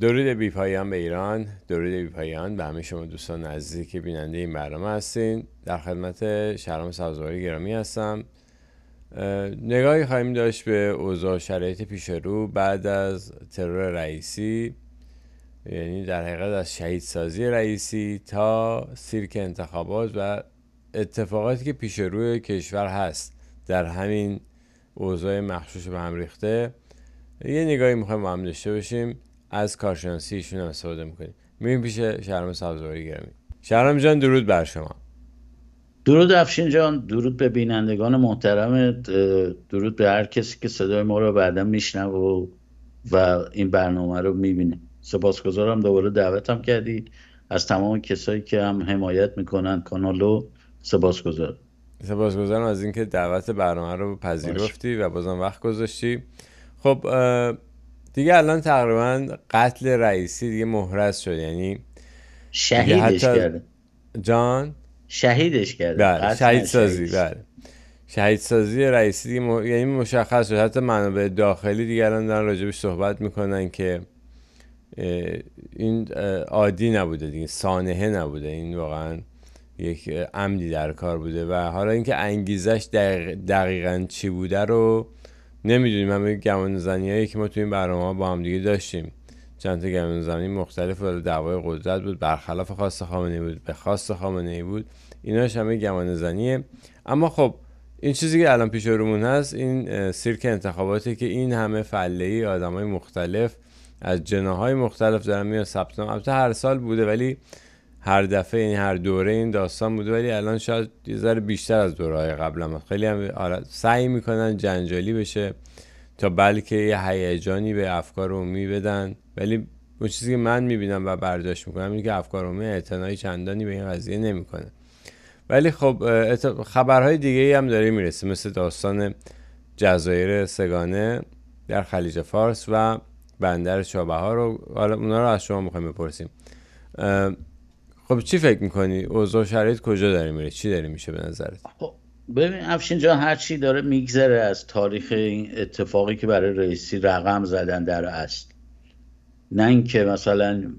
درود بی پایان به ایران درود بی پایان به همه شما دوستان عزیزی که بیننده این برنامه هستین در خدمت شهرام سبزواری گرامی هستم نگاهی خواهیم داشت به اوضاع شرایط پیش رو بعد از ترور رئیسی یعنی در حقیقت از شهید سازی رئیسی تا سیرک انتخابات و اتفاقاتی که پیش روی کشور هست در همین اوضاع مخشوش به هم ریخته یه نگاهی میخوایم با هم داشته باشیم از کارشناسیشون هم استفاده میکنیم میبینیم پیش شهرام سبزواری گرمی شهرام جان درود بر شما درود افشین جان درود به بینندگان محترم درود به هر کسی که صدای ما رو بعدا میشنو و, و این برنامه رو میبینه سپاسگزارم دوباره دعوتم کردی از تمام کسایی که هم حمایت میکنن کانالو سپاسگزار سپاسگزارم از اینکه دعوت برنامه رو پذیرفتی و بازم وقت گذاشتی خب دیگه الان تقریبا قتل رئیسی دیگه محرز شد یعنی شهیدش کرد جان شهیدش کرد بله شهید سازی بله شهید رئیسی دیگه یعنی مشخص شد حتی منابع داخلی دیگه الان دارن راجبش صحبت میکنن که این عادی نبوده دیگه سانحه نبوده این واقعا یک عمدی در کار بوده و حالا اینکه انگیزش دقیقا چی بوده رو نمیدونیم همه گمان زنی که ما توی این برنامه ها با همدیگه داشتیم چند تا گمان زنی مختلف و دعوای قدرت بود برخلاف خاص خامنه بود به خواست خامنه بود ایناش همه گمان زنیه اما خب این چیزی که الان پیش رومون هست این سیرک انتخاباته که این همه فله ای آدم مختلف از جناهای مختلف دارن میان ثبت هر سال بوده ولی هر دفعه این هر دوره این داستان بود ولی الان شاید یه ذره بیشتر از دورهای قبلم خیلی هم آره، سعی میکنن جنجالی بشه تا بلکه یه هیجانی به افکار می بدن ولی اون چیزی که من میبینم و برداشت میکنم اینه که افکار عمومی اعتنایی چندانی به این قضیه نمیکنه ولی خب خبرهای دیگه ای هم داره میرسه مثل داستان جزایر سگانه در خلیج فارس و بندر چابهار رو حالا اونا رو از شما میخوایم بپرسیم خب چی فکر میکنی اوضاع شرایط کجا داره میره چی داره میشه به نظرت خب ببین افشین جان هر چی داره میگذره از تاریخ این اتفاقی که برای رئیسی رقم زدن در است نه اینکه مثلا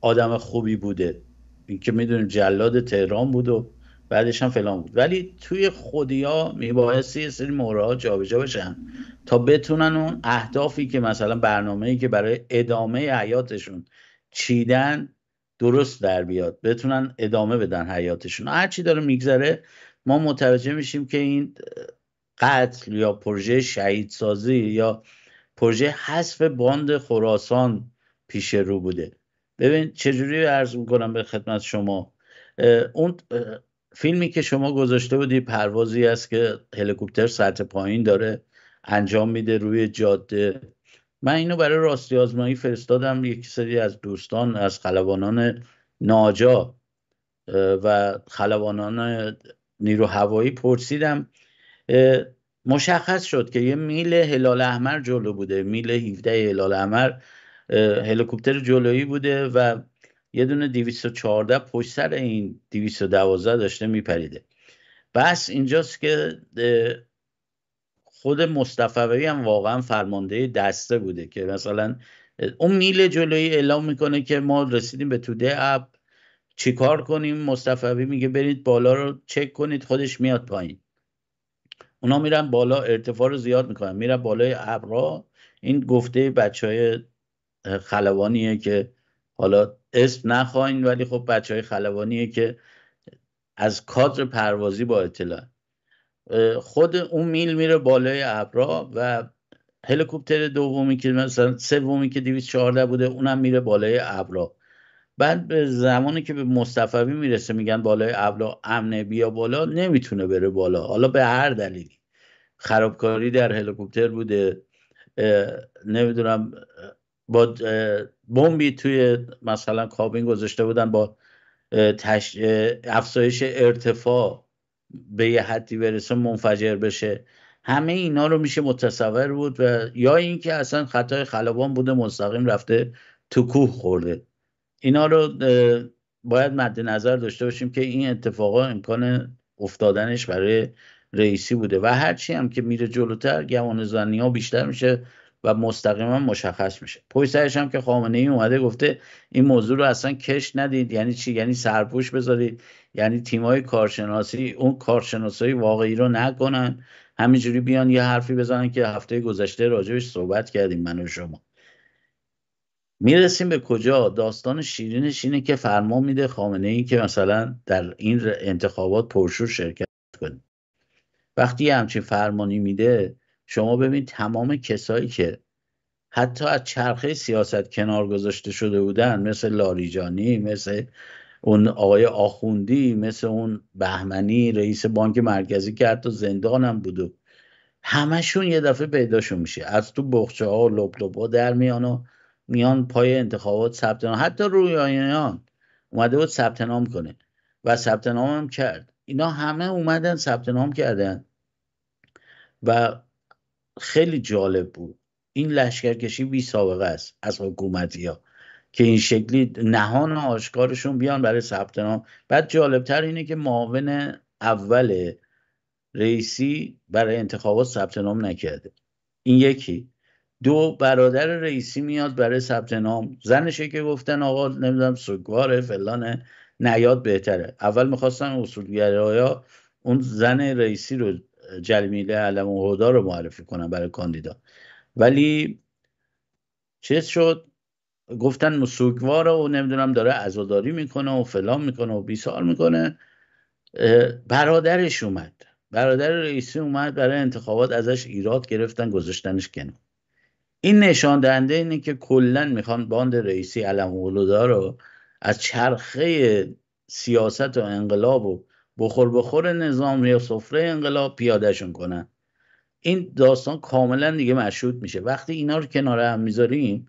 آدم خوبی بوده اینکه میدونیم جلاد تهران بود و بعدش هم فلان بود ولی توی خودیا میبایستی یه سری ها جابجا بشن تا بتونن اون اهدافی که مثلا برنامه‌ای که برای ادامه حیاتشون چیدن درست در بیاد بتونن ادامه بدن حیاتشون هرچی داره میگذره ما متوجه میشیم که این قتل یا پروژه شهیدسازی یا پروژه حذف باند خراسان پیش رو بوده ببین چجوری عرض میکنم به خدمت شما اون فیلمی که شما گذاشته بودی پروازی است که هلیکوپتر سطح پایین داره انجام میده روی جاده من اینو برای راستی آزمایی فرستادم یک سری از دوستان از خلبانان ناجا و خلبانان نیرو هوایی پرسیدم مشخص شد که یه میل هلال احمر جلو بوده میل 17 هلال احمر هلیکوپتر جلویی بوده و یه دونه 214 پشت سر این 212 داشته میپریده بس اینجاست که خود مصطفی هم واقعا فرمانده دسته بوده که مثلا اون میل جلویی اعلام میکنه که ما رسیدیم به توده اب چیکار کنیم مصطفی میگه برید بالا رو چک کنید خودش میاد پایین اونا میرن بالا ارتفاع رو زیاد میکنن میرن بالای ابرا این گفته بچه های خلوانیه که حالا اسم نخواین ولی خب بچه های خلبانیه که از کادر پروازی با اطلاع خود اون میل میره بالای ابرا و هلیکوپتر دومی که مثلا سومی که 214 بوده اونم میره بالای ابرا بعد به زمانی که به مصطفی میرسه میگن بالای ابرا امنه بیا بالا نمیتونه بره بالا حالا به هر دلیلی خرابکاری در هلیکوپتر بوده نمیدونم با بمبی توی مثلا کابین گذاشته بودن با افزایش ارتفاع به یه حدی برسه منفجر بشه همه اینا رو میشه متصور بود و یا اینکه اصلا خطای خلبان بوده مستقیم رفته تو کوه خورده اینا رو باید مد نظر داشته باشیم که این اتفاقا امکان افتادنش برای رئیسی بوده و هرچی هم که میره جلوتر گمان زنی ها بیشتر میشه و مستقیما مشخص میشه پشت هم که خامنه ای اومده گفته این موضوع رو اصلا کش ندید یعنی چی یعنی سرپوش بذارید یعنی تیمای کارشناسی اون کارشناسای واقعی رو نکنن همینجوری بیان یه حرفی بزنن که هفته گذشته راجبش صحبت کردیم من و شما میرسیم به کجا داستان شیرینش اینه که فرمان میده خامنه ای که مثلا در این انتخابات پرشور شرکت کنیم وقتی همچین فرمانی میده شما ببین تمام کسایی که حتی از چرخه سیاست کنار گذاشته شده بودن مثل لاریجانی مثل اون آقای آخوندی مثل اون بهمنی رئیس بانک مرکزی که حتی زندانم بود و همشون یه دفعه پیداشون میشه از تو بخچه ها و لپ ها در میان و میان پای انتخابات ثبت نام حتی رویانیان اومده بود ثبت نام کنه و ثبت نام هم کرد اینا همه اومدن ثبت نام کردن و خیلی جالب بود این لشکرکشی بی سابقه است از حکومتی ها که این شکلی نهان و آشکارشون بیان برای ثبت نام بعد جالبتر اینه که معاون اول رئیسی برای انتخابات ثبت نام نکرده این یکی دو برادر رئیسی میاد برای ثبت نام زنشه که گفتن آقا نمیدونم سوگوار فلان نیاد بهتره اول میخواستن اصولگرایا اون زن رئیسی رو جلمیله علم و رو معرفی کنن برای کاندیدا ولی چیز شد گفتن مسوگواره و نمیدونم داره عزاداری میکنه و فلان میکنه و بیسار میکنه برادرش اومد برادر رئیسی اومد برای انتخابات ازش ایراد گرفتن گذاشتنش کنه این نشان دهنده اینه که کلا میخوان باند رئیسی علم رو از چرخه سیاست و انقلاب و بخور بخور نظام یا سفره انقلاب پیادهشون کنن این داستان کاملا دیگه مشروط میشه وقتی اینا رو کنار هم میذاریم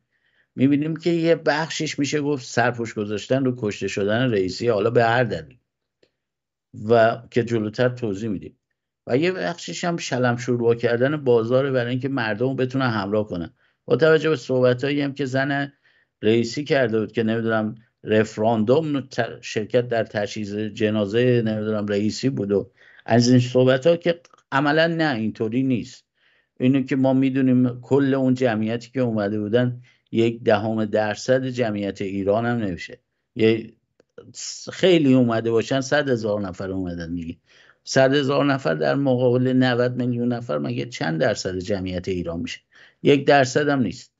میبینیم که یه بخشش میشه گفت سرپوش گذاشتن رو کشته شدن رئیسی حالا به هر دلیل و که جلوتر توضیح میدیم و یه بخشش هم شلم شروع کردن بازار برای اینکه مردم بتونن همراه کنن با توجه به صحبت هم که زن رئیسی کرده بود که نمیدونم رفراندوم شرکت در تجهیز جنازه نمیدونم رئیسی بود و از این صحبت ها که عملا نه اینطوری نیست اینو که ما میدونیم کل اون جمعیتی که اومده بودن یک دهم درصد جمعیت ایران هم نمیشه خیلی اومده باشن صد هزار نفر اومدن دیگه صد هزار نفر در مقابل 90 میلیون نفر مگه چند درصد جمعیت ایران میشه یک درصد هم نیست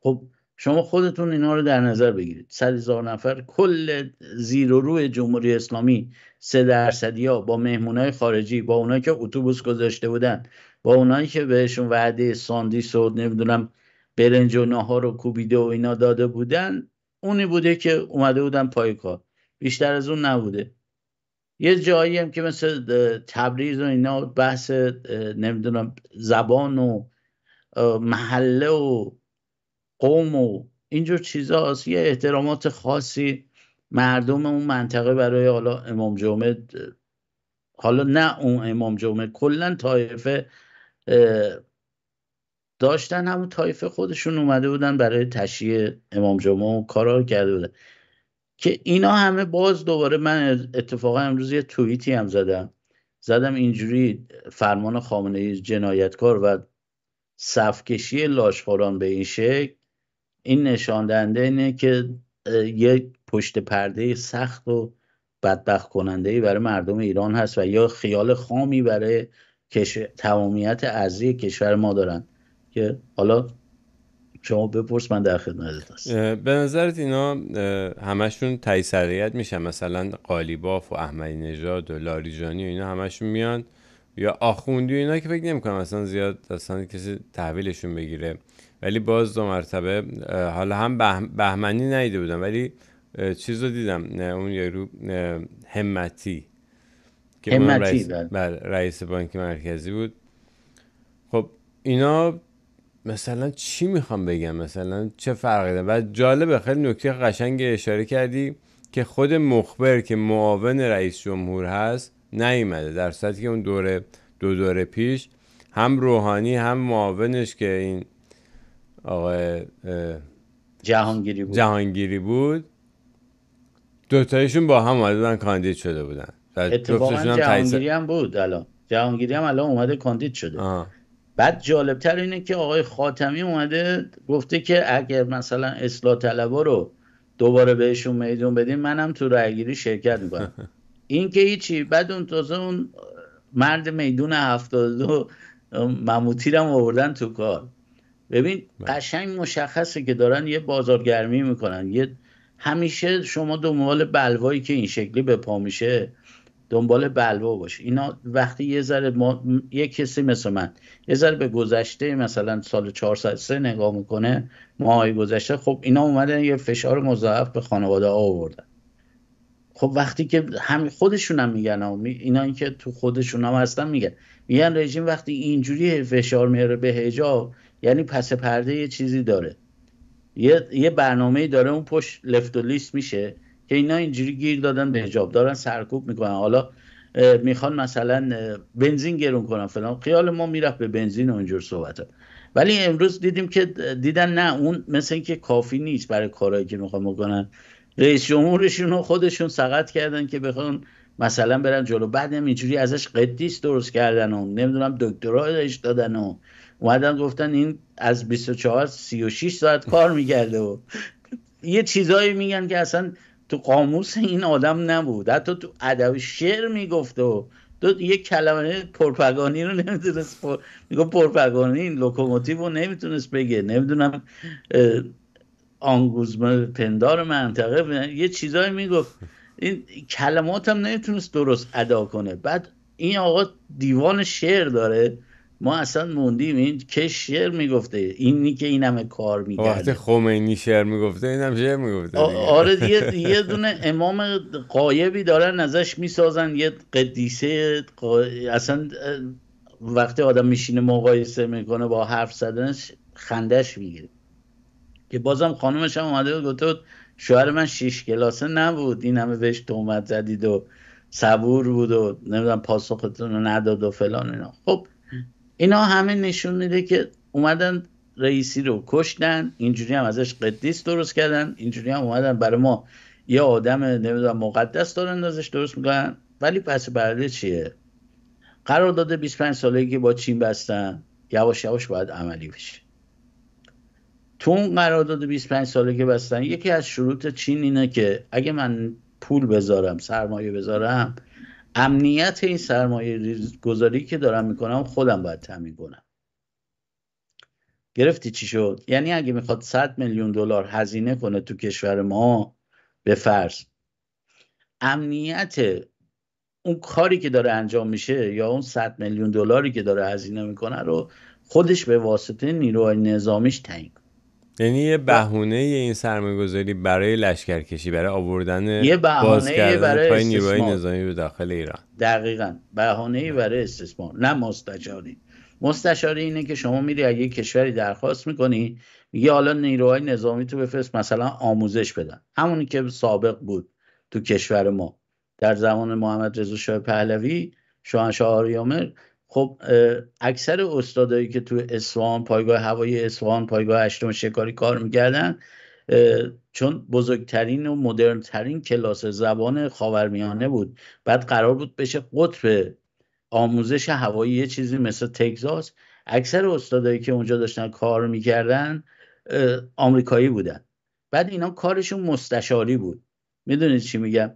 خب شما خودتون اینا رو در نظر بگیرید صد هزار نفر کل زیر و روی جمهوری اسلامی سه درصدی ها با مهمونای خارجی با اونایی که اتوبوس گذاشته بودن با اونایی که بهشون وعده ساندیس سود نمیدونم برنج و نهار رو کوبیده و اینا داده بودن اونی بوده که اومده بودن پای کار بیشتر از اون نبوده یه جایی هم که مثل تبریز و اینا بحث نمیدونم زبان و محله و قوم و اینجور چیزاست یه احترامات خاصی مردم اون منطقه برای حالا امام جمعه حالا نه اون امام جمعه کلا طایفه داشتن همون طایفه خودشون اومده بودن برای تشییع امام جمعه و کارا کرده بودن که اینا همه باز دوباره من اتفاقا امروز یه توییتی هم زدم زدم اینجوری فرمان خامنه جنایتکار و صفکشی لاشخوران به این شکل این نشان دهنده اینه که یک پشت پرده سخت و بدبخت کننده برای مردم ایران هست و یا خیال خامی برای کش... تمامیت ارزی کشور ما دارن که حالا شما بپرس من در خدمتت هستم به نظرت اینا همشون تیسریت میشن مثلا قالیباف و احمدی نژاد و لاریجانی و اینا همشون میان یا آخوندی اینا که فکر نمیکنم اصلا زیاد اصلا کسی تحویلشون بگیره ولی باز دو مرتبه حالا هم بهمنی نیده بودم ولی چیز رو دیدم اون یارو همتی که همتی رئیس, بله. بله رئیس بانک مرکزی بود خب اینا مثلا چی میخوام بگم مثلا چه فرقی داره و جالبه خیلی نکته قشنگ اشاره کردی که خود مخبر که معاون رئیس جمهور هست نیومده در صورتی که اون دوره دو دوره پیش هم روحانی هم معاونش که این آقای جهانگیری بود جهانگیری بود دوتایشون با هم اومده بودن کاندید شده بودن اتفاقا جهانگیری هم بود الان جهانگیری هم الان اومده کاندید شده آه. بعد جالبتر اینه که آقای خاتمی اومده گفته که اگر مثلا اصلاح طلبا رو دوباره بهشون میدون بدیم منم تو رایگیری شرکت میکنم این که هیچی بعد اون تازه اون مرد میدون 72 مموتی هم آوردن تو کار ببین بله. قشنگ مشخصه که دارن یه بازارگرمی میکنن یه همیشه شما دنبال بلوایی که این شکلی به پا میشه دنبال بلوا باش اینا وقتی یه ذره ما... یه کسی مثل من یه ذره به گذشته مثلا سال 403 نگاه میکنه ماهای گذشته خب اینا اومدن یه فشار مضاعف به خانواده آوردن خب وقتی که هم خودشون هم میگن اینا این که تو خودشون هم هستن میگن میگن رژیم وقتی اینجوری فشار میاره به هجاب یعنی پس پرده یه چیزی داره یه, یه برنامه داره اون پشت لفت و لیست میشه که اینا اینجوری گیر دادن به حجاب دارن سرکوب میکنن حالا میخوان مثلا بنزین گرون کنن فلان خیال ما میرفت به بنزین و اینجور صحبت ها. ولی امروز دیدیم که دیدن نه اون مثل اینکه کافی نیست برای کارایی که میخوان بکنن رئیس جمهورشون و خودشون سقط کردن که بخوان مثلا برن جلو بعد اینجوری ازش قدیس درست کردن و نمیدونم دکتراش دادن و اومدن گفتن این از 24 36 ساعت کار میکرده و یه چیزایی میگن که اصلا تو قاموس این آدم نبود حتی تو ادب شعر میگفته و دو یه کلمه پرپگانی رو نمیتونست پر... میگفت پرپگانی این لوکوموتیو رو نمیتونست بگه نمیدونم آنگوزم پندار منطقه یه چیزایی میگفت این کلمات هم نمیتونست درست ادا کنه بعد این آقا دیوان شعر داره ما اصلا موندیم این که شعر میگفته اینی که این همه کار میکرده وقتی خمینی شعر میگفته این هم شعر میگفته آره یه دونه امام قایبی دارن ازش میسازن یه قدیسه اصلا وقتی آدم میشینه مقایسه میکنه با حرف زدنش خندش میگیره که بازم خانومش هم اومده بود گفته شوهر من شیش کلاسه نبود این همه بهش تومت زدید و صبور بود و نمیدونم پاسختون رو نداد و فلان اینا خب اینا همه نشون میده که اومدن رئیسی رو کشتن اینجوری هم ازش قدیس درست کردن اینجوری هم اومدن برای ما یه آدم نمیدونم مقدس دارن ازش درست میکنن ولی پس برده چیه قرار داده 25 ساله که با چین بستن یواش یواش باید عملی بشه تو اون داده 25 ساله که بستن یکی از شروط چین اینه که اگه من پول بذارم سرمایه بذارم امنیت این سرمایه گذاری که دارم میکنم خودم باید تعمین کنم گرفتی چی شد یعنی اگه میخواد 100 میلیون دلار هزینه کنه تو کشور ما به فرض امنیت اون کاری که داره انجام میشه یا اون 100 میلیون دلاری که داره هزینه میکنه رو خودش به واسطه نیروهای نظامیش تعیین کنه یعنی یه بهونه این سرمایه برای لشکرکشی برای آوردن یه بهونه برای پای نیروهای نظامی به داخل ایران دقیقا بهونه برای استثمار نه مستجاری مستشاری اینه که شما میری اگه کشوری درخواست میکنی میگی حالا نیروهای نظامی تو بفرست مثلا آموزش بدن همونی که سابق بود تو کشور ما در زمان محمد رضا شاه پهلوی شاهنشاه آریامر خب اکثر استادایی که تو اسوان پایگاه هوایی اسوان پایگاه هشتم شکاری کار میکردن چون بزرگترین و مدرنترین کلاس زبان خاورمیانه بود بعد قرار بود بشه قطب آموزش هوایی یه چیزی مثل تگزاس اکثر استادایی که اونجا داشتن کار میکردن آمریکایی بودن بعد اینا کارشون مستشاری بود میدونید چی میگم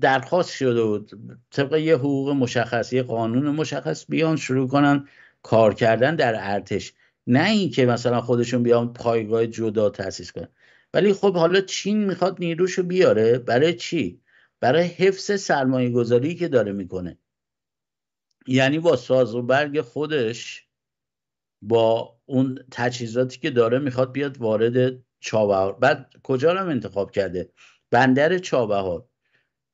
درخواست شده بود طبق یه حقوق مشخص یه قانون مشخص بیان شروع کنن کار کردن در ارتش نه اینکه مثلا خودشون بیان پایگاه جدا تاسیس کنن ولی خب حالا چین میخواد نیروشو بیاره برای چی برای حفظ سرمایه گذاری که داره میکنه یعنی با ساز و برگ خودش با اون تجهیزاتی که داره میخواد بیاد وارد چابهار بعد کجا رو انتخاب کرده بندر چابهار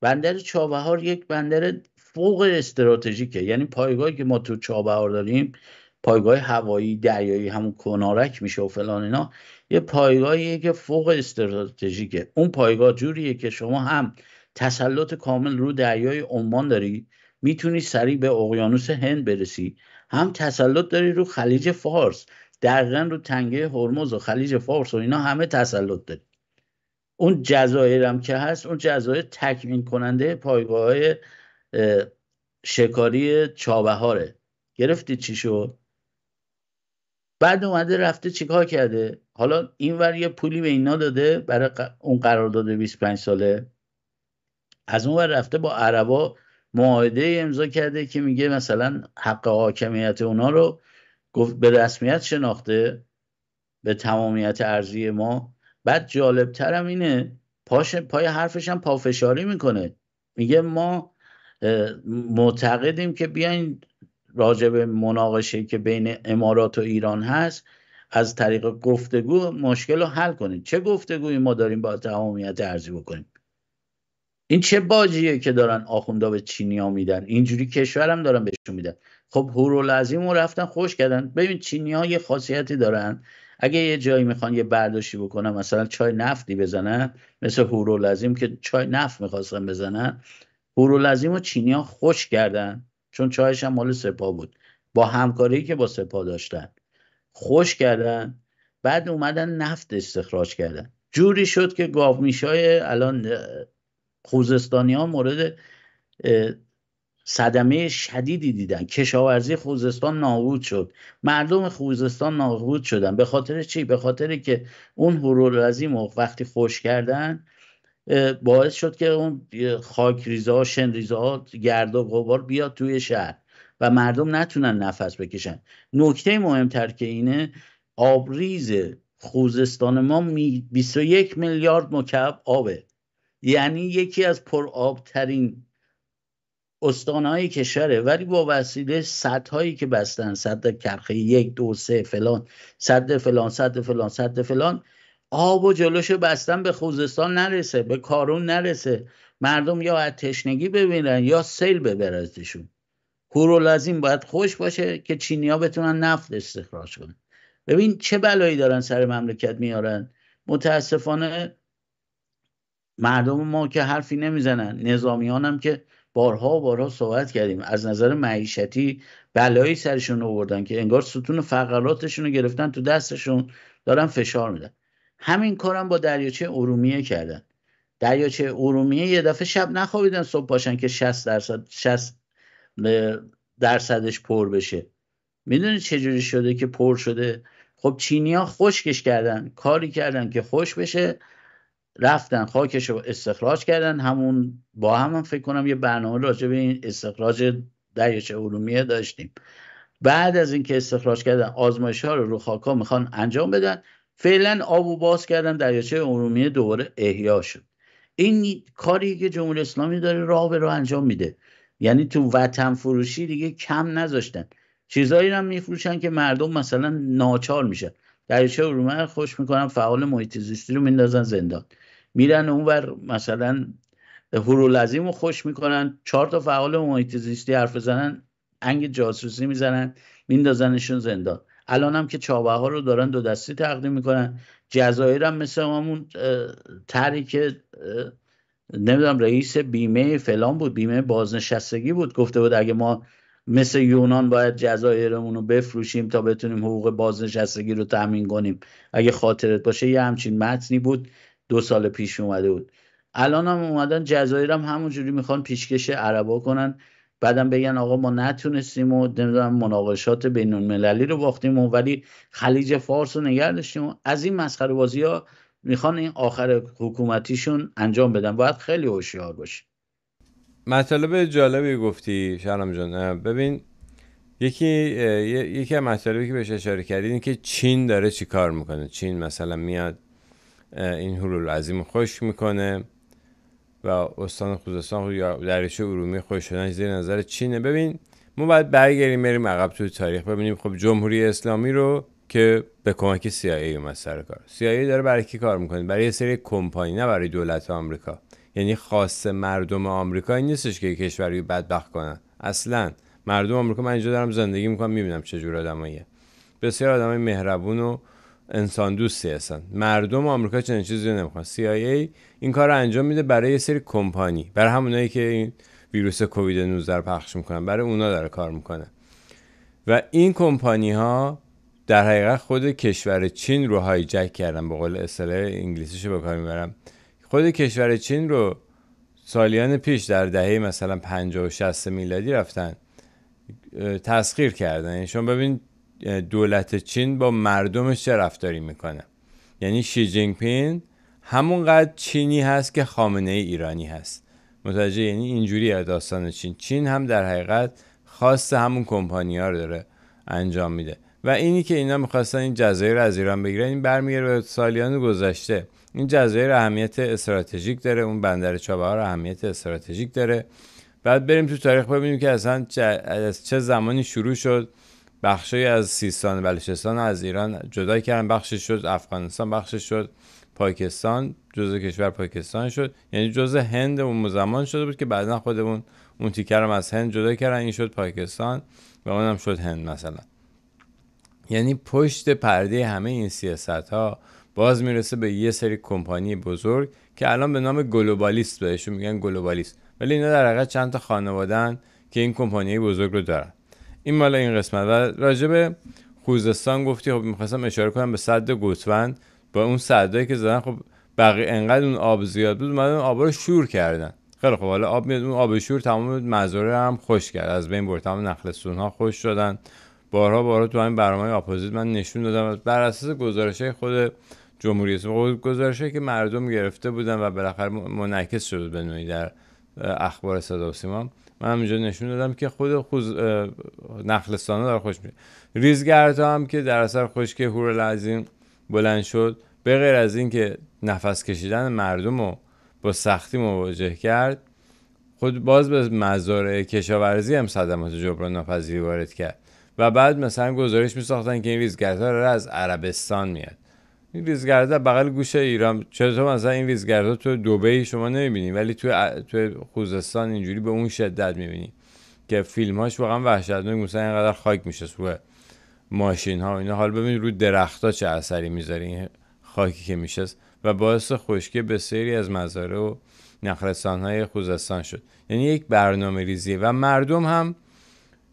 بندر چابهار یک بندر فوق استراتژیکه یعنی پایگاهی که ما تو چابهار داریم پایگاه هوایی دریایی همون کنارک میشه و فلان اینا یه پایگاهیه که فوق استراتژیکه اون پایگاه جوریه که شما هم تسلط کامل رو دریای عمان داری میتونی سریع به اقیانوس هند برسی هم تسلط داری رو خلیج فارس دقیقا رو تنگه هرمز و خلیج فارس و اینا همه تسلط داری اون جزایرم که هست اون جزایر تکمین کننده پایگاه های شکاری چابهاره گرفتی چی شد بعد اومده رفته چیکار کرده حالا اینور یه پولی به اینا داده برای اون قرار داده 25 ساله از اون ور رفته با عربا معاهده امضا کرده که میگه مثلا حق حاکمیت اونا رو گفت به رسمیت شناخته به تمامیت ارزی ما بعد جالبترم اینه پاش پای حرفش هم پافشاری میکنه میگه ما معتقدیم که بیاین راجع به مناقشه که بین امارات و ایران هست از طریق گفتگو مشکل رو حل کنیم چه گفتگویی ما داریم با تمامیت ارزی بکنیم این چه باجیه که دارن آخوندا به چینیا میدن اینجوری کشورم دارن بهشون میدن خب هورولعظیم رو رفتن خوش کردن ببین چینی یه خاصیتی دارن اگه یه جایی میخوان یه برداشتی بکنن مثلا چای نفتی بزنن مثل هورولزیم که چای نفت میخواستن بزنن هورولزیم و ها خوش کردن چون چایش هم مال سپا بود با همکاری که با سپا داشتن خوش کردن بعد اومدن نفت استخراج کردن جوری شد که گاومیشای الان خوزستانی ها مورد صدمه شدیدی دیدن کشاورزی خوزستان نابود شد مردم خوزستان نابود شدن به خاطر چی به خاطر که اون هورالعظیم موقع وقتی خوش کردن باعث شد که اون خاک ریزا شن ریزا گرد و غبار بیاد توی شهر و مردم نتونن نفس بکشن نکته مهمتر که اینه آبریز خوزستان ما 21 میلیارد مکعب آبه یعنی یکی از ترین استانهای کشوره ولی با وسیله صدهایی که بستن صد کرخه یک دو سه فلان صد فلان صد فلان صد فلان آب و جلوش بستن به خوزستان نرسه به کارون نرسه مردم یا از تشنگی ببینن یا سیل ببرزشون این باید خوش باشه که چینیا بتونن نفت استخراج کنن ببین چه بلایی دارن سر مملکت میارن متاسفانه مردم ما که حرفی نمیزنن نظامیانم که بارها و بارها صحبت کردیم از نظر معیشتی بلایی سرشون آوردن که انگار ستون فقراتشون رو گرفتن تو دستشون دارن فشار میدن همین کارم با دریاچه ارومیه کردن دریاچه ارومیه یه دفعه شب نخوابیدن صبح باشن که 60 درصد 60 درصدش پر بشه میدونید چجوری شده که پر شده خب چینیا خوشکش کردن کاری کردن که خوش بشه رفتن خاکش رو استخراج کردن همون با هم, فکر کنم یه برنامه راجع به این استخراج دریاچه ارومیه داشتیم بعد از اینکه استخراج کردن آزمایش ها رو رو ها میخوان انجام بدن فعلا آب و باز کردن دریاچه ارومیه دوباره احیا شد این کاری که جمهوری اسلامی داره راه به راه انجام میده یعنی تو وطن فروشی دیگه کم نذاشتن چیزایی هم میفروشن که مردم مثلا ناچار میشن دریاچه ارومیه خوش میکنن فعال محیط زیستی رو میندازن زندان میرن اونور مثلا لازم رو خوش میکنن چهار تا فعال محیط حرف بزنن انگ جاسوسی میزنن میندازنشون زندان الان هم که چابه ها رو دارن دو دستی تقدیم میکنن جزایر هم مثل همون تری که نمیدونم رئیس بیمه فلان بود بیمه بازنشستگی بود گفته بود اگه ما مثل یونان باید جزایرمون رو بفروشیم تا بتونیم حقوق بازنشستگی رو تامین کنیم اگه خاطرت باشه یه همچین متنی بود دو سال پیش اومده بود الان هم اومدن جزایر هم جوری میخوان پیشکش عربا کنن بعدم بگن آقا ما نتونستیم و نمیدونم مناقشات بین المللی رو باختیم و ولی خلیج فارس رو نگه و از این مسخره بازی ها میخوان این آخر حکومتیشون انجام بدن باید خیلی هوشیار باشی مطالب جالبی گفتی شرم جان ببین یکی یکی از مطالبی که بهش اشاره کردی این که چین داره چی کار میکنه چین مثلا میاد این حلول عظیم خوش میکنه و استان خوزستان یا دریشه ارومی خوش شدن زیر نظر چینه ببین ما باید برگردیم بریم عقب توی تاریخ ببینیم خب جمهوری اسلامی رو که به کمک CIA اومد سر کار CIA داره برای کی کار میکنه برای یه سری کمپانی نه برای دولت آمریکا یعنی خاص مردم آمریکا این نیستش که کشوری بدبخت کنن اصلا مردم آمریکا من اینجا دارم زندگی میکنم میبینم چه جور بسیار آدمای مهربون و انسان دوستی هستن مردم آمریکا چنین چیزی نمیخوان CIA این کار رو انجام میده برای یه سری کمپانی برای همونایی که این ویروس کووید 19 رو پخش میکنن برای اونا داره کار میکنه و این کمپانی ها در حقیقت خود کشور چین رو هایجک کردن به قول اصطلاح انگلیسیش رو بکار میبرم خود کشور چین رو سالیان پیش در دهه مثلا 50 و 60 میلادی رفتن تسخیر کردن یعنی شما ببین دولت چین با مردمش چه رفتاری میکنه یعنی شی جینگ پین همونقدر چینی هست که خامنه ای ایرانی هست متوجه یعنی اینجوری داستان چین چین هم در حقیقت خاص همون کمپانی ها رو داره انجام میده و اینی که اینا میخواستن این جزایر از ایران بگیرن این برمیگرده به سالیان گذشته این جزایر اهمیت استراتژیک داره اون بندر چابهار اهمیت استراتژیک داره بعد بریم تو تاریخ ببینیم که اصلا چه زمانی شروع شد بخشی از سیستان و بلوچستان از ایران جدا کردن بخشی شد افغانستان بخشی شد پاکستان جزء کشور پاکستان شد یعنی جزء هند اون زمان شده بود که بعدن خودمون اون تیکرم از هند جدا کردن این شد پاکستان و اونم شد هند مثلا یعنی پشت پرده همه این سیاست ها باز میرسه به یه سری کمپانی بزرگ که الان به نام گلوبالیست بهشون میگن گلوبالیست ولی اینا در حقیقت چند تا خانوادن که این کمپانی بزرگ رو دارن این مال این قسمت و به خوزستان گفتی خب میخواستم اشاره کنم به صد گوتوند با اون صدایی که زدن خب بقیه انقدر اون آب زیاد بود اون آب رو شور کردن خیلی خب حالا آب میاد اون آب شور تمام مزاره هم خوش کرد از بین برد تمام نخلستون ها خوش شدن بارها بارها تو همین برنامه اپوزیت من نشون دادم بر اساس گزارش خود جمهوری اسلامی گزارش که مردم گرفته بودن و بالاخره منعکس شد به نوعی در اخبار صدا و سیما من همینجا نشون دادم که خود خوز... نخلستانه داره خوش میشه ریزگردها هم که در اثر خشکی هور این بلند شد به غیر از اینکه نفس کشیدن مردم رو با سختی مواجه کرد خود باز به مزارع کشاورزی هم صدمات جبران ناپذیری وارد کرد و بعد مثلا گزارش می ساختن که این ریزگردها را از عربستان میاد این ریزگرده بغل گوش ایران چرا مثلا این ریزگرده تو دوبهی شما نمیبینی ولی تو تو خوزستان اینجوری به اون شدت میبینی که فیلمهاش واقعا وحشتناک مثلا اینقدر خاک میشه سو ماشین ها اینا حال ببینید روی درخت ها چه اثری میذاری این خاکی که میشه و باعث خشکی بسیاری از مزاره و نخلستان های خوزستان شد یعنی یک برنامه ریزی و مردم هم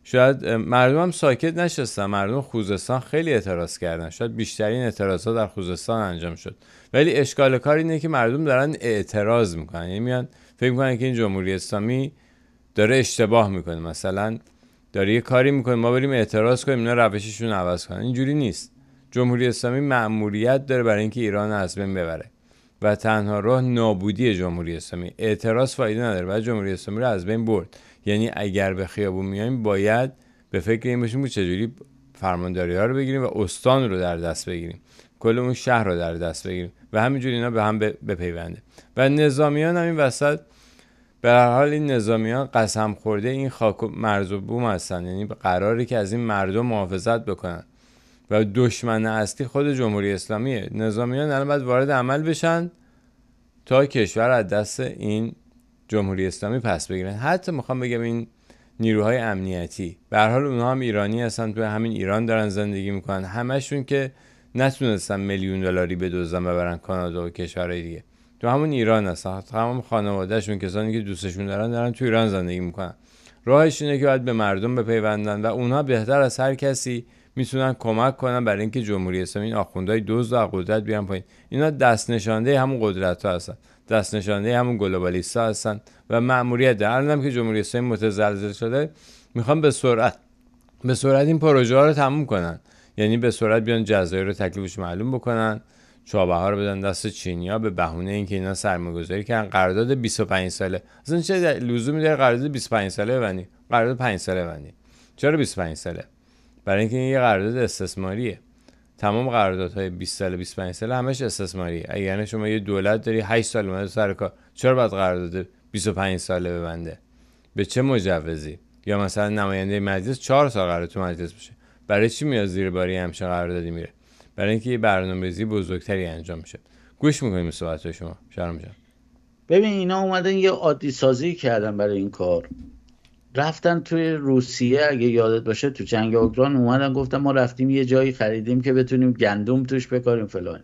شاید مردم هم ساکت نشستن مردم خوزستان خیلی اعتراض کردن شاید بیشترین اعتراض ها در خوزستان انجام شد ولی اشکال کار اینه که مردم دارن اعتراض میکنن یعنی میان فکر میکنن که این جمهوری اسلامی داره اشتباه میکنه مثلا داره یه کاری میکنه ما بریم اعتراض کنیم اینا روششون عوض کنن اینجوری نیست جمهوری اسلامی مأموریت داره برای اینکه ایران از بین ببره و تنها راه نابودی جمهوری اسلامی اعتراض فایده نداره و جمهوری اسلامی رو از بین برد یعنی اگر به خیابون میایم باید به فکر این باشیم چجوری فرمانداری ها رو بگیریم و استان رو در دست بگیریم کل اون شهر رو در دست بگیریم و همینجوری اینا به هم بپیونده و نظامیان هم این وسط به هر حال این نظامیان قسم خورده این خاک و مرز و بوم هستن یعنی قراری که از این مردم محافظت بکنن و دشمن اصلی خود جمهوری اسلامیه نظامیان الان باید وارد عمل بشن تا کشور از دست این جمهوری اسلامی پس بگیرن حتی میخوام بگم این نیروهای امنیتی به حال اونها هم ایرانی هستن تو همین ایران دارن زندگی میکنن همشون که نتونستن میلیون دلاری بدزدن ببرن کانادا و کشورهای دیگه تو همون ایران هستن تمام خانوادهشون کسانی که دوستشون دارن دارن تو ایران زندگی میکنن راهش اینه که باید به مردم بپیوندن و اونها بهتر از هر کسی میتونن کمک کنن برای اینکه جمهوری اسلامی این آخوندهای دوز و قدرت پایین اینا دست نشانده همون قدرت ها هستن دست نشانده همون گلوبالیست ها هستن و مأموریت دارن که جمهوری اسلامی متزلزل شده میخوان به سرعت به سرعت این پروژه ها رو تموم کنن یعنی به سرعت بیان جزایر رو تکلیفش معلوم بکنن چابه ها رو بدن دست چینیا به بهونه اینکه اینا گذاری کردن قرارداد 25 ساله اصلا چه لزومی داره قرارداد 25 ساله ببندی قرارداد 5 ساله ببندی چرا 25 ساله برای اینکه این یه قرارداد استثماریه تمام قراردادهای 20 ساله 25 ساله همش استثماری یعنی شما یه دولت داری 8 سال اومده سر کار چرا باید قرارداد 25 ساله ببنده به چه مجوزی یا مثلا نماینده مجلس 4 سال قرار تو مجلس بشه برای چی میاد زیر باری همچین قراردادی میره برای اینکه یه برنامه‌ریزی بزرگتری انجام میشه. گوش میکنیم صحبت شما شرم جان ببین اینا اومدن یه عادی سازی کردن برای این کار رفتن توی روسیه اگه یادت باشه تو جنگ اوکراین اومدن گفتن ما رفتیم یه جایی خریدیم که بتونیم گندم توش بکاریم فلان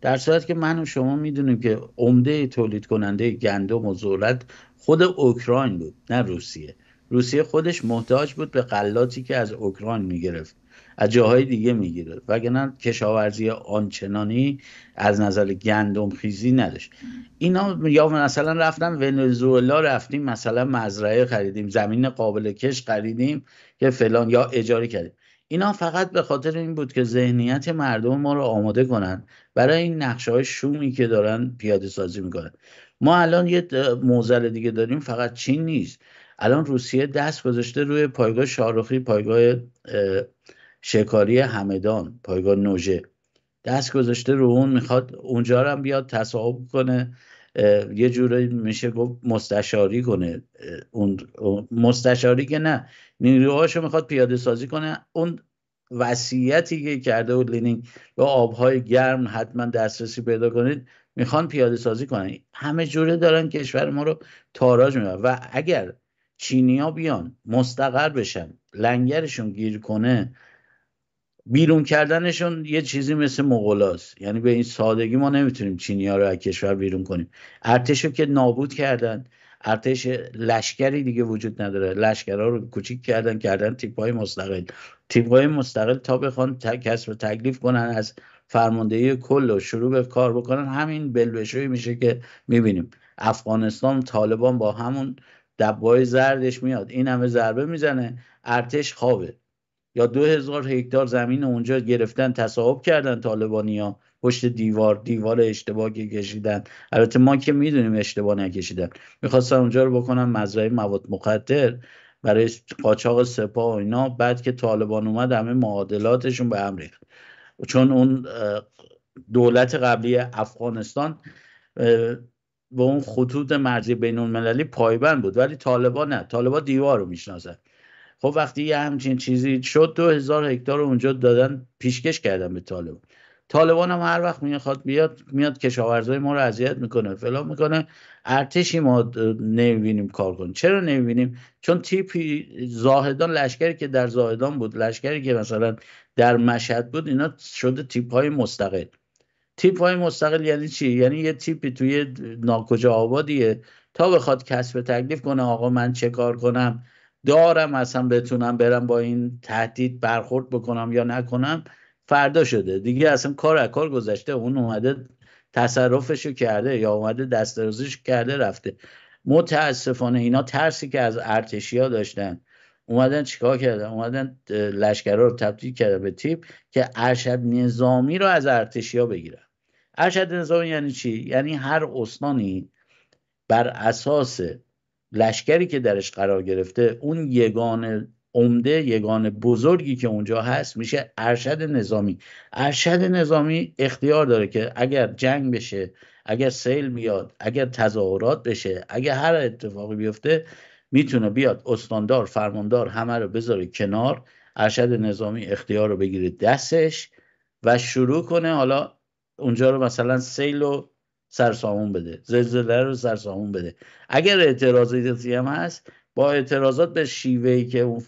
در صورتی که من و شما میدونیم که عمده تولید کننده گندم و ذرت خود اوکراین بود نه روسیه روسیه خودش محتاج بود به غلاتی که از اوکراین میگرفت از جاهای دیگه میگیره وگرنه کشاورزی آنچنانی از نظر گندم خیزی نداشت اینا یا مثلا رفتن ونزوئلا رفتیم مثلا مزرعه خریدیم زمین قابل کش خریدیم که فلان یا اجاره کردیم اینا فقط به خاطر این بود که ذهنیت مردم ما رو آماده کنن برای این نقشه های شومی که دارن پیاده سازی میکنن ما الان یه موزل دیگه داریم فقط چین نیست الان روسیه دست گذاشته روی پایگاه شارخی پایگاه شکاری همدان پایگاه نوژه دست گذاشته رو اون میخواد اونجا هم بیاد تصاحب کنه یه جوری میشه گفت مستشاری کنه اون مستشاری که نه رو میخواد پیاده سازی کنه اون وصیتی که کرده بود لینینگ به آبهای گرم حتما دسترسی پیدا کنید میخوان پیاده سازی کنن همه جوره دارن کشور ما رو تاراج میبرن و اگر چینیا بیان مستقر بشن لنگرشون گیر کنه بیرون کردنشون یه چیزی مثل مغولاس یعنی به این سادگی ما نمیتونیم ها رو از کشور بیرون کنیم ارتش که نابود کردن ارتش لشکری دیگه وجود نداره لشکرها رو کوچیک کردن کردن تیپهای مستقل های مستقل تا بخوان کسب تکلیف کنن از فرماندهی کل و شروع به کار بکنن همین بلبشوی میشه که میبینیم افغانستان طالبان با همون دبای زردش میاد این همه ضربه میزنه ارتش خوابه یا دو هزار هکتار زمین اونجا گرفتن تصاحب کردن ها پشت دیوار دیوار اشتباه کشیدن البته ما که میدونیم اشتباه نکشیدن میخواستن اونجا رو بکنن مزرعه مواد مخدر برای قاچاق سپاه و اینا بعد که طالبان اومد همه معادلاتشون به هم ریخت چون اون دولت قبلی افغانستان به اون خطوط مرزی بین المللی پایبند بود ولی طالبان نه طالبان دیوار رو میشناسن خب وقتی یه همچین چیزی شد دو هزار هکتار اونجا دادن پیشکش کردن به طالبان طالبان هم هر وقت میخواد بیاد میاد کشاورزای ما رو اذیت میکنه فلان میکنه ارتشی ما نمیبینیم کار کن. چرا نمیبینیم چون تیپی زاهدان لشکری که در زاهدان بود لشکری که مثلا در مشهد بود اینا شده تیپ های مستقل تیپ های مستقل یعنی چی یعنی یه تیپی توی ناکجا آبادیه تا بخواد کسب تکلیف کنه آقا من چه کار کنم دارم اصلا بتونم برم با این تهدید برخورد بکنم یا نکنم فردا شده دیگه اصلا کار از کار گذشته اون اومده تصرفشو کرده یا اومده دست کرده رفته متاسفانه اینا ترسی که از ارتشیا داشتن اومدن چیکار کردن اومدن لشکرها رو تبدیل کرده به تیپ که ارشد نظامی رو از ارتشیا بگیرن ارشد نظامی یعنی چی یعنی هر استانی بر اساس لشکری که درش قرار گرفته اون یگان عمده یگان بزرگی که اونجا هست میشه ارشد نظامی ارشد نظامی اختیار داره که اگر جنگ بشه اگر سیل بیاد اگر تظاهرات بشه اگر هر اتفاقی بیفته میتونه بیاد استاندار فرماندار همه رو بذاره کنار ارشد نظامی اختیار رو بگیره دستش و شروع کنه حالا اونجا رو مثلا سیل رو سرسامون بده زلزله رو سرسامون بده اگر اعتراضاتی هم هست با اعتراضات به شیوهی که اون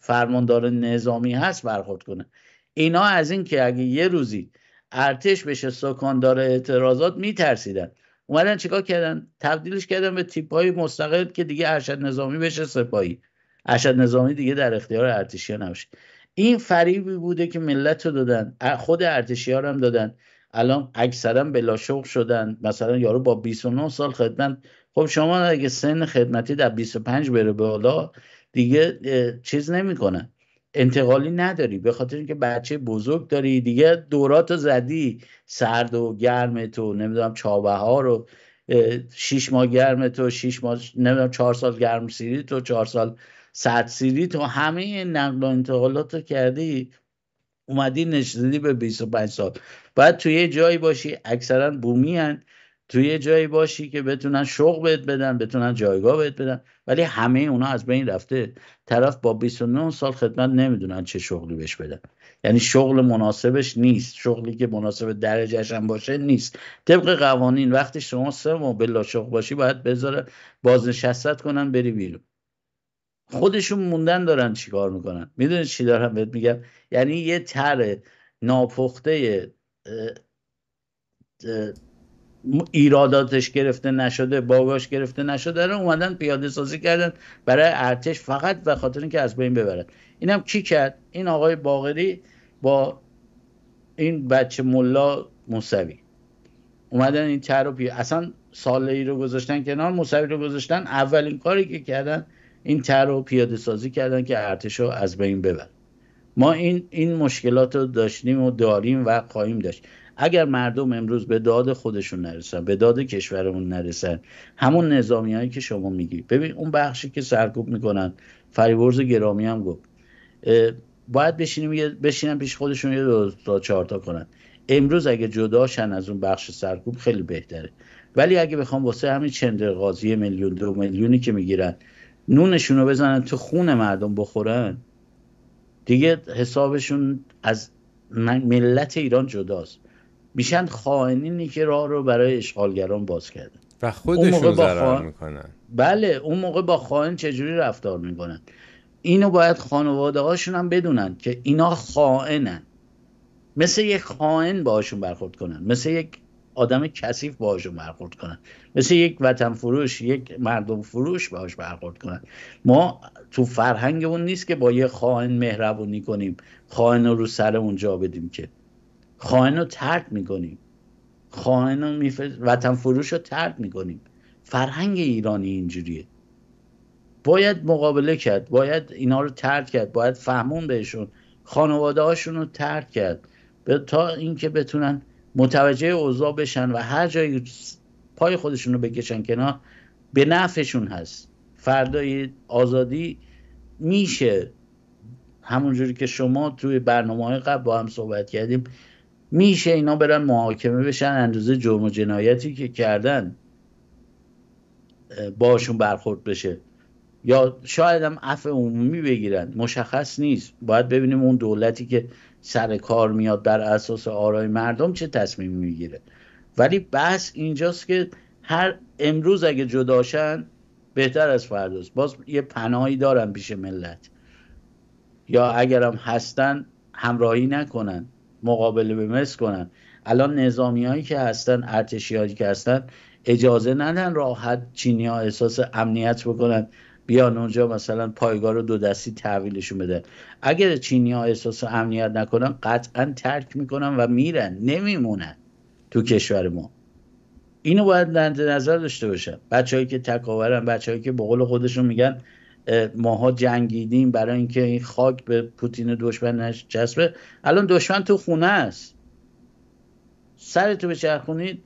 فرماندار نظامی هست برخورد کنه اینا از این که اگه یه روزی ارتش بشه سکاندار اعتراضات میترسیدن اومدن چیکار کردن تبدیلش کردن به تیپ های مستقل که دیگه ارشد نظامی بشه سپایی ارشد نظامی دیگه در اختیار ارتشی ها نباشه این فریبی بوده که ملت رو دادن خود ارتشی هم دادن الان اکثرا بلا شغل شدن مثلا یارو با 29 سال خدمت خب شما اگه سن خدمتی در 25 بره بالا دیگه چیز نمیکنه. انتقالی نداری به خاطر اینکه بچه بزرگ داری دیگه دورات زدی سرد و گرم تو نمیدونم چابهار رو شیش ماه گرم تو شیش ماه نمیدونم چهار سال گرم سیری تو چهار سال سرد سیری تو همه نقل و انتقالات رو کردی اومدی نشدی به 25 سال باید توی یه جایی باشی اکثرا بومی هن. توی یه جایی باشی که بتونن شغل بهت بدن بتونن جایگاه بهت بدن ولی همه اونا از بین رفته طرف با 29 سال خدمت نمیدونن چه شغلی بهش بدن یعنی شغل مناسبش نیست شغلی که مناسب درجهش هم باشه نیست طبق قوانین وقتی شما سه ماه بلا شغل باشی باید بذاره بازنشستت کنن بری بیرون خودشون موندن دارن چیکار میکنن میدونید چی دارم بهت میگم یعنی یه تره ناپخته ایراداتش گرفته نشده باگاش گرفته نشده رو اومدن پیاده سازی کردن برای ارتش فقط به خاطر اینکه از بین ببرن اینم کی کرد این آقای باغری با این بچه ملا موسوی اومدن این اصلا ساله ای رو گذاشتن کنار موسوی رو گذاشتن اولین کاری که کردن این تر رو پیاده سازی کردن که ارتش رو از بین ببرد ما این این مشکلات رو داشتیم و داریم و خواهیم داشت اگر مردم امروز به داد خودشون نرسن به داد کشورمون نرسن همون نظامی هایی که شما میگی ببین اون بخشی که سرکوب میکنن فریورز گرامی هم گفت باید بشینیم بشینن پیش خودشون یه دو تا چهارتا کنن امروز اگه جداشن از اون بخش سرکوب خیلی بهتره ولی اگه بخوام واسه همین چندر قاضی میلیون دو میلیونی که میگیرن نونشون رو بزنن تو خون مردم بخورن دیگه حسابشون از ملت ایران جداست میشن خائنینی که راه رو برای اشغالگران باز کردن و خودشون اون میکنن بله اون موقع با خائن چجوری رفتار میکنن اینو باید خانواده هاشون هم بدونن که اینا خائنن مثل یک خائن باشون برخورد کنن مثل یک آدم کثیف باهاش برخورد کنن مثل یک وطن فروش یک مردم فروش باهاش برخورد کنن ما تو فرهنگ اون نیست که با یه خائن مهربونی کنیم خائن رو سر اونجا بدیم که خائن رو ترد میکنیم خائن رو میفرد وطن فروش رو ترد میکنیم فرهنگ ایرانی اینجوریه باید مقابله کرد باید اینا رو ترد کرد باید فهمون بهشون خانواده هاشون رو ترد کرد تا اینکه بتونن متوجه اوضاع بشن و هر جایی پای خودشون رو بکشن کنار به نفعشون هست فردای آزادی میشه همونجوری که شما توی برنامه های قبل با هم صحبت کردیم میشه اینا برن محاکمه بشن اندازه جرم و جنایتی که کردن باشون برخورد بشه یا شاید هم عفو عمومی بگیرن مشخص نیست باید ببینیم اون دولتی که سر کار میاد بر اساس آرای مردم چه تصمیم میگیره ولی بحث اینجاست که هر امروز اگه جداشن بهتر از فرداست باز یه پناهی دارن پیش ملت یا اگرم هستن همراهی نکنن مقابله به مصر کنن الان نظامی هایی که هستن ارتشی هایی که هستن اجازه ندن راحت چینی ها احساس امنیت بکنن بیان اونجا مثلا پایگاه رو دو دستی تحویلشون بدن اگر چینی ها احساس امنیت نکنن قطعا ترک میکنن و میرن نمیمونن تو کشور ما اینو باید در نظر داشته باشن بچههایی که تکاورن بچههایی که به قول خودشون میگن ماها جنگیدیم برای اینکه این خاک به پوتین دشمن چسبه الان دشمن تو خونه است سرتو به چرخونی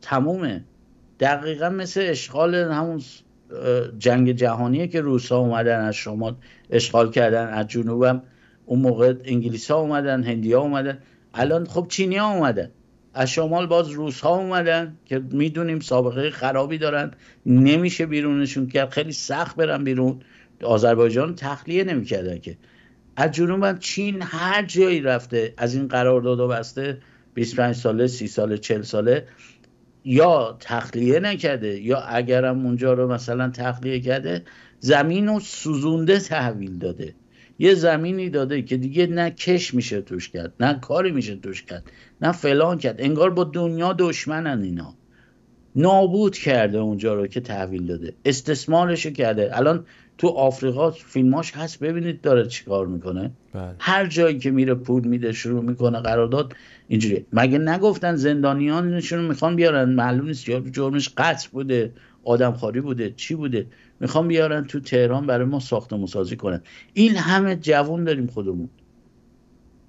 تمومه دقیقا مثل اشغال همون جنگ جهانیه که روس ها اومدن از شما اشغال کردن از جنوبم اون موقع انگلیس ها اومدن هندی ها اومدن الان خب چینی ها اومدن از شمال باز روس ها اومدن که میدونیم سابقه خرابی دارن نمیشه بیرونشون کرد خیلی سخت برن بیرون آذربایجان تخلیه نمیکردن که از جنوب هم چین هر جایی رفته از این و بسته 25 ساله 30 ساله 40 ساله یا تخلیه نکرده یا اگرم اونجا رو مثلا تخلیه کرده زمین رو سوزونده تحویل داده یه زمینی داده که دیگه نه کش میشه توش کرد نه کاری میشه توش کرد نه فلان کرد انگار با دنیا دشمنن اینا نابود کرده اونجا رو که تحویل داده استثمارش کرده الان تو آفریقا فیلماش هست ببینید داره چیکار میکنه بله. هر جایی که میره پول میده شروع میکنه قرارداد اینجوری مگه نگفتن زندانیانشون میخوان بیارن معلوم نیست یا جرمش قتل بوده آدمخواری بوده چی بوده میخوان بیارن تو تهران برای ما و سازی کنن این همه جوون داریم خودمون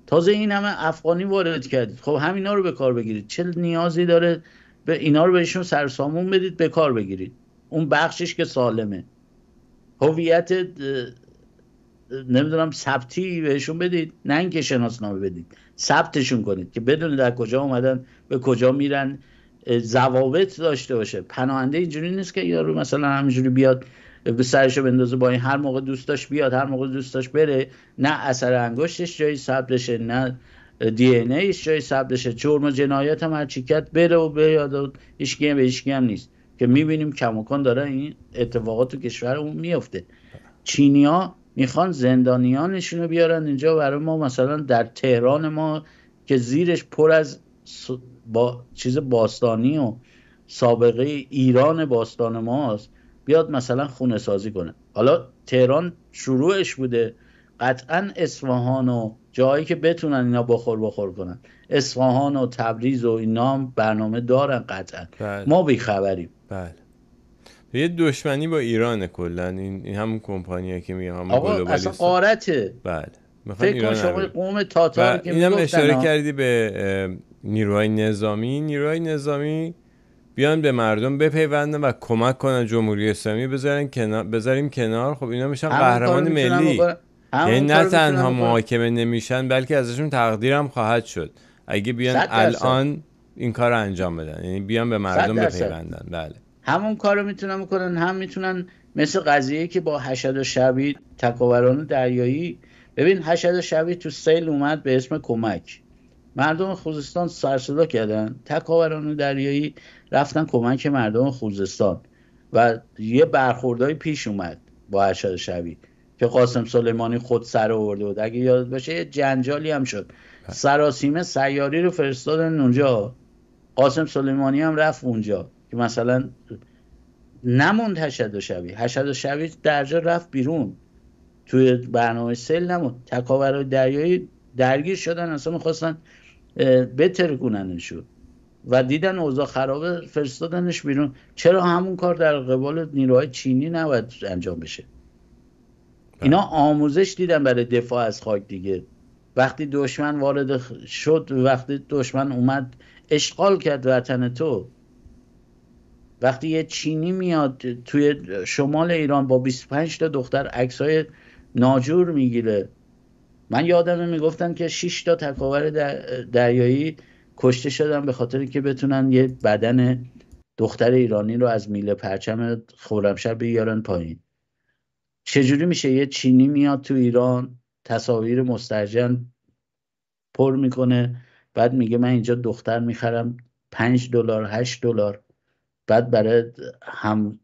تازه این همه افغانی وارد کردید خب همینا رو به کار بگیرید چه نیازی داره به اینا رو بهشون سرسامون بدید به کار بگیرید اون بخشش که سالمه هویت نمیدونم ثبتی بهشون بدید نه اینکه شناسنامه بدید ثبتشون کنید که بدون در کجا اومدن به کجا میرن زوابط داشته باشه پناهنده اینجوری نیست که یارو مثلا همینجوری بیاد به سرش بندازه با این هر موقع دوست داشت بیاد هر موقع دوست داشت بره نه اثر انگشتش جایی ثبت بشه نه دی این ایش جای ثبتشه جرم و جنایت هم هرچی بره و بیاد و هیچ هم به هم نیست که میبینیم کماکان داره این اتفاقات تو کشورمون میفته چینیا میخوان زندانیانشون رو بیارن اینجا برای ما مثلا در تهران ما که زیرش پر از با چیز باستانی و سابقه ایران باستان ماست بیاد مثلا خونه سازی کنه حالا تهران شروعش بوده قطعا اصفهان و جایی که بتونن اینا بخور بخور کنن اصفهان و تبریز و اینا هم برنامه دارن قطعا بله. ما بیخبریم بله یه دشمنی با ایران کلا این همون کمپانیه که میگم آقا اصلا قارته بله فکر کن شما قوم تاتار که که اینم اشاره کردی به نیروهای نظامی نیروهای نظامی بیان به مردم بپیوندن و کمک کنن جمهوری اسلامی بذاریم کنار خب اینا میشن قهرمان ملی یعنی نه تنها محاکمه نمیشن بلکه ازشون تقدیرم خواهد شد اگه بیان الان این کار رو انجام بدن یعنی بیان به مردم بپیوندن بله همون کار رو میتونن بکنن هم میتونن مثل قضیه که با حشد و شبی تکاوران دریایی ببین حشد و تو سیل اومد به اسم کمک مردم خوزستان سرصدا کردن تکاوران دریایی رفتن کمک مردم خوزستان و یه برخوردهای پیش اومد با که قاسم سلیمانی خود سر آورده بود اگه یاد باشه یه جنجالی هم شد بله. سراسیمه سیاری رو فرستادن اونجا قاسم سلیمانی هم رفت اونجا که مثلا نموند هشد و شبی هشد و شبی درجا رفت بیرون توی برنامه سیل نموند تکاور دریایی درگیر شدن اصلا میخواستن بترکوننشون و دیدن اوضاع خرابه فرستادنش بیرون چرا همون کار در قبال نیروهای چینی نباید انجام بشه آره. اینا آموزش دیدن برای دفاع از خاک دیگه وقتی دشمن وارد شد وقتی دشمن اومد اشغال کرد وطن تو وقتی یه چینی میاد توی شمال ایران با 25 تا دختر عکسای ناجور میگیره من یادم میگفتن که 6 تا تکاور در دریایی کشته شدن به خاطر که بتونن یه بدن دختر ایرانی رو از میله پرچم خورمشر بیارن پایین چجوری میشه یه چینی میاد تو ایران تصاویر مسترجن پر میکنه بعد میگه من اینجا دختر میخرم پنج دلار هشت دلار بعد برای هم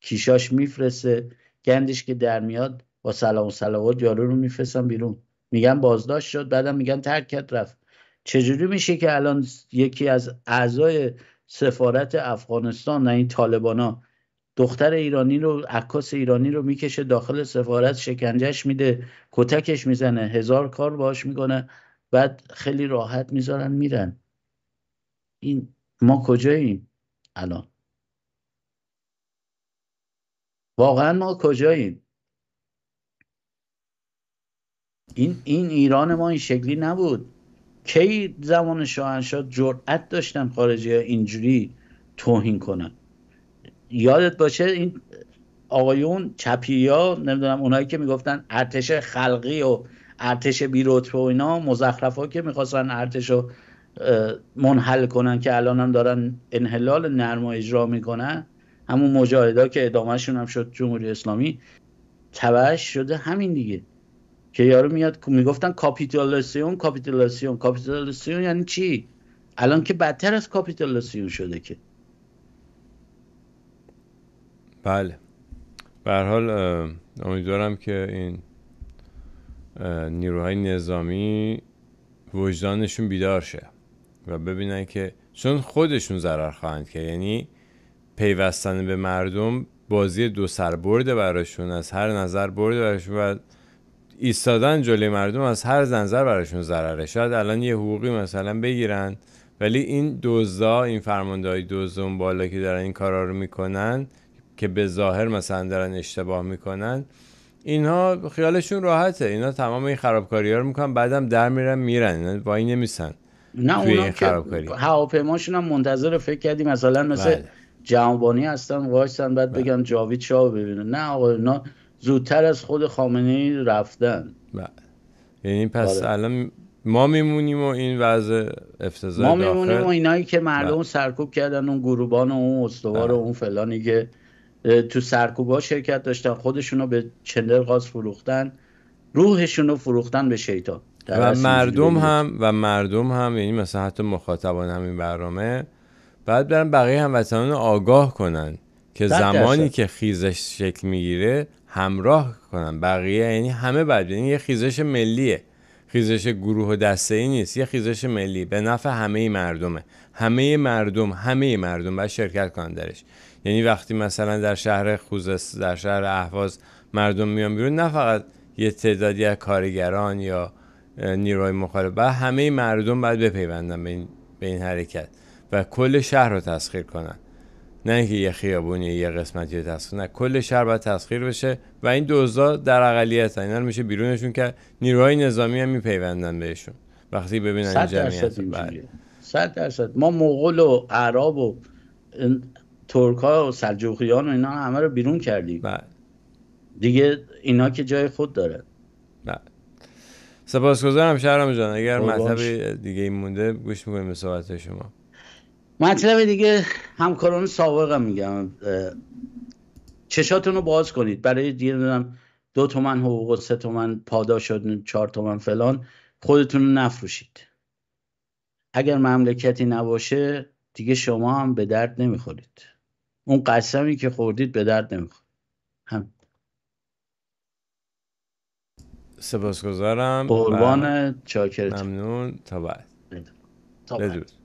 کیشاش میفرسته گندش که در میاد با سلام و سلامات یارو رو میفرستم بیرون میگن بازداشت شد بعدم میگن ترکت رفت چجوری میشه که الان یکی از اعضای سفارت افغانستان نه این طالبانا دختر ایرانی رو عکاس ایرانی رو میکشه داخل سفارت شکنجهش میده کتکش میزنه هزار کار باش میکنه بعد خیلی راحت میذارن میرن این ما کجاییم الان واقعا ما کجاییم این این ایران ما این شکلی نبود کی زمان شاهنشاه جرأت داشتن خارجی اینجوری توهین کنن یادت باشه این آقایون چپی ها نمیدونم اونایی که میگفتن ارتش خلقی و ارتش بی و اینا مزخرف ها که میخواستن ارتش رو منحل کنن که الان هم دارن انحلال و اجرا میکنن همون مجاهدا که ادامهشون هم شد جمهوری اسلامی تبعش شده همین دیگه که یارو میاد میگفتن کاپیتالیسیون کاپیتالیسیون کاپیتالیسیون یعنی چی الان که بدتر از کاپیتالیسیون شده که بله به حال امیدوارم که این نیروهای نظامی وجدانشون بیدار شه و ببینن که چون خودشون ضرر خواهند که یعنی پیوستن به مردم بازی دو سر برده براشون از هر نظر برده براشون و ایستادن جلوی مردم از هر نظر براشون ضرره شاید الان یه حقوقی مثلا بگیرن ولی این دوزا این فرمانده های دوزون بالا که دارن این کارا رو میکنن که به ظاهر مثلا دارن اشتباه میکنن اینها خیالشون راحته اینا تمام این خرابکاری ها رو میکنن بعدم در میرن میرن اینا وای نمیسن نه اونا که هواپیماشون هم منتظر فکر کردیم مثلا مثل بله. هستن واشتن بعد بگم بله. بگن جاوید شاه ببینن نه آقا اینا زودتر از خود خامنه رفتن بله. یعنی پس بله. الان ما میمونیم و این وضع افتضاح ما میمونیم و اینایی که مردم بله. سرکوب کردن اون گروبان و اون استوار و اون فلانی که تو سرکوبا شرکت داشتن خودشونو به چندر غاز فروختن روحشونو فروختن به شیطان و مردم هم و مردم هم یعنی مثلا حتی مخاطبان همین برنامه بعد برن بقیه رو آگاه کنن که زمانی که خیزش شکل میگیره همراه کنن بقیه یعنی همه بعد یعنی یه خیزش ملیه خیزش گروه و دسته ای نیست یه خیزش ملی به نفع همه مردمه همه مردم همه مردم باید شرکت کنن درش یعنی وقتی مثلا در شهر خوزست در شهر اهواز مردم میان بیرون نه فقط یه تعدادی از کارگران یا نیروهای مخالف و همه مردم باید بپیوندن به این, به این حرکت و کل شهر رو تسخیر کنن نه اینکه یه خیابونی یه قسمتی رو تسخیر نه کل شهر باید تسخیر بشه و این دزدا در اقلیت اینا میشه بیرونشون که نیروهای نظامی هم میپیوندن بهشون وقتی ببینن این جمعیت بله. صد درصد ما مغول و عرب و ترک ها و سلجوقیان و اینا همه رو بیرون کردیم بله. دیگه اینا که جای خود داره بله. سپاسگزارم شهرام جان اگر مطلب دیگه این مونده گوش میکنیم به صحبت شما مطلب دیگه همکاران سابقه میگم چشاتون رو باز کنید برای دیگه دو تومن حقوق و سه تومن پاداش شد چهار تومن فلان خودتون رو نفروشید اگر مملکتی نباشه دیگه شما هم به درد نمیخورید اون قسمی که خوردید به درد نمیخورید هم سپاسگزارم قربان ممنون تا بعد تا بعد